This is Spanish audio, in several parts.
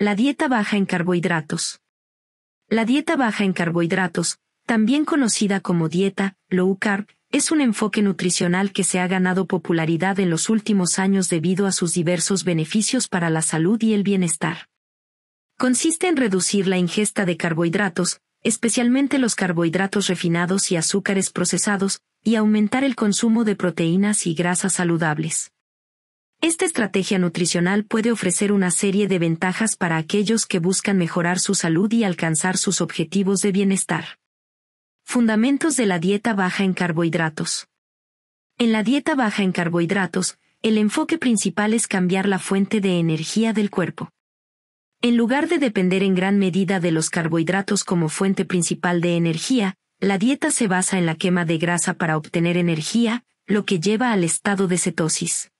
La dieta baja en carbohidratos. La dieta baja en carbohidratos, también conocida como dieta low carb, es un enfoque nutricional que se ha ganado popularidad en los últimos años debido a sus diversos beneficios para la salud y el bienestar. Consiste en reducir la ingesta de carbohidratos, especialmente los carbohidratos refinados y azúcares procesados, y aumentar el consumo de proteínas y grasas saludables. Esta estrategia nutricional puede ofrecer una serie de ventajas para aquellos que buscan mejorar su salud y alcanzar sus objetivos de bienestar. Fundamentos de la dieta baja en carbohidratos. En la dieta baja en carbohidratos, el enfoque principal es cambiar la fuente de energía del cuerpo. En lugar de depender en gran medida de los carbohidratos como fuente principal de energía, la dieta se basa en la quema de grasa para obtener energía, lo que lleva al estado de cetosis.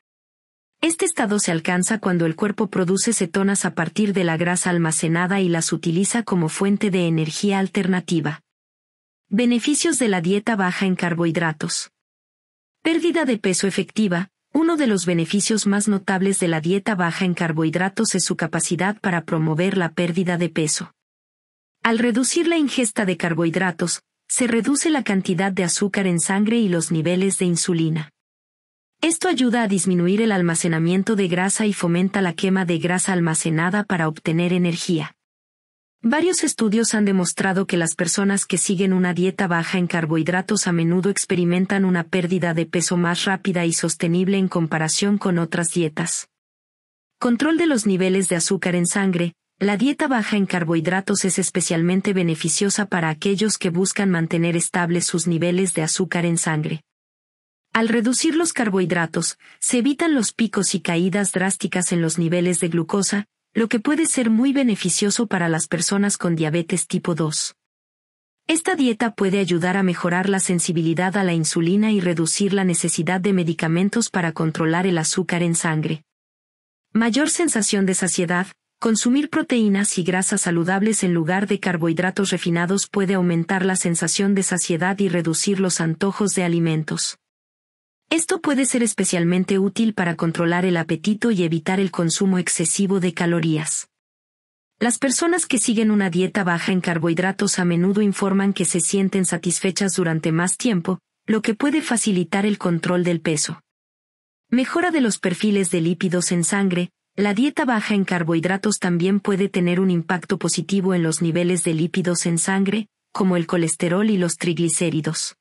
Este estado se alcanza cuando el cuerpo produce cetonas a partir de la grasa almacenada y las utiliza como fuente de energía alternativa. Beneficios de la dieta baja en carbohidratos. Pérdida de peso efectiva. Uno de los beneficios más notables de la dieta baja en carbohidratos es su capacidad para promover la pérdida de peso. Al reducir la ingesta de carbohidratos, se reduce la cantidad de azúcar en sangre y los niveles de insulina. Esto ayuda a disminuir el almacenamiento de grasa y fomenta la quema de grasa almacenada para obtener energía. Varios estudios han demostrado que las personas que siguen una dieta baja en carbohidratos a menudo experimentan una pérdida de peso más rápida y sostenible en comparación con otras dietas. Control de los niveles de azúcar en sangre. La dieta baja en carbohidratos es especialmente beneficiosa para aquellos que buscan mantener estables sus niveles de azúcar en sangre. Al reducir los carbohidratos, se evitan los picos y caídas drásticas en los niveles de glucosa, lo que puede ser muy beneficioso para las personas con diabetes tipo 2. Esta dieta puede ayudar a mejorar la sensibilidad a la insulina y reducir la necesidad de medicamentos para controlar el azúcar en sangre. Mayor sensación de saciedad, consumir proteínas y grasas saludables en lugar de carbohidratos refinados puede aumentar la sensación de saciedad y reducir los antojos de alimentos. Esto puede ser especialmente útil para controlar el apetito y evitar el consumo excesivo de calorías. Las personas que siguen una dieta baja en carbohidratos a menudo informan que se sienten satisfechas durante más tiempo, lo que puede facilitar el control del peso. Mejora de los perfiles de lípidos en sangre, la dieta baja en carbohidratos también puede tener un impacto positivo en los niveles de lípidos en sangre, como el colesterol y los triglicéridos.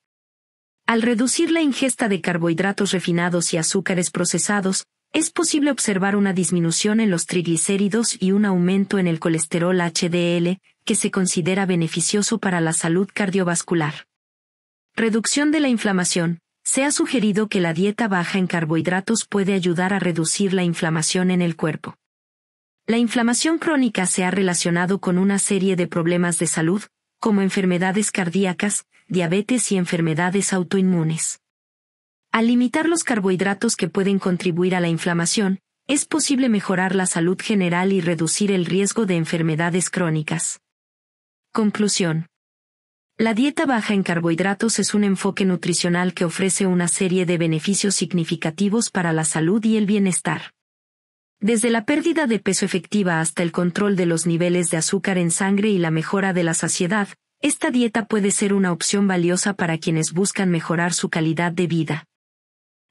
Al reducir la ingesta de carbohidratos refinados y azúcares procesados, es posible observar una disminución en los triglicéridos y un aumento en el colesterol HDL, que se considera beneficioso para la salud cardiovascular. Reducción de la inflamación. Se ha sugerido que la dieta baja en carbohidratos puede ayudar a reducir la inflamación en el cuerpo. La inflamación crónica se ha relacionado con una serie de problemas de salud, como enfermedades cardíacas, diabetes y enfermedades autoinmunes. Al limitar los carbohidratos que pueden contribuir a la inflamación, es posible mejorar la salud general y reducir el riesgo de enfermedades crónicas. Conclusión. La dieta baja en carbohidratos es un enfoque nutricional que ofrece una serie de beneficios significativos para la salud y el bienestar. Desde la pérdida de peso efectiva hasta el control de los niveles de azúcar en sangre y la mejora de la saciedad, esta dieta puede ser una opción valiosa para quienes buscan mejorar su calidad de vida.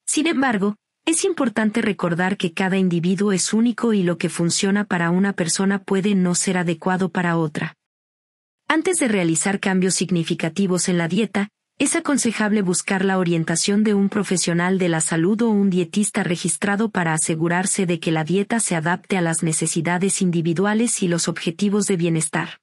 Sin embargo, es importante recordar que cada individuo es único y lo que funciona para una persona puede no ser adecuado para otra. Antes de realizar cambios significativos en la dieta, es aconsejable buscar la orientación de un profesional de la salud o un dietista registrado para asegurarse de que la dieta se adapte a las necesidades individuales y los objetivos de bienestar.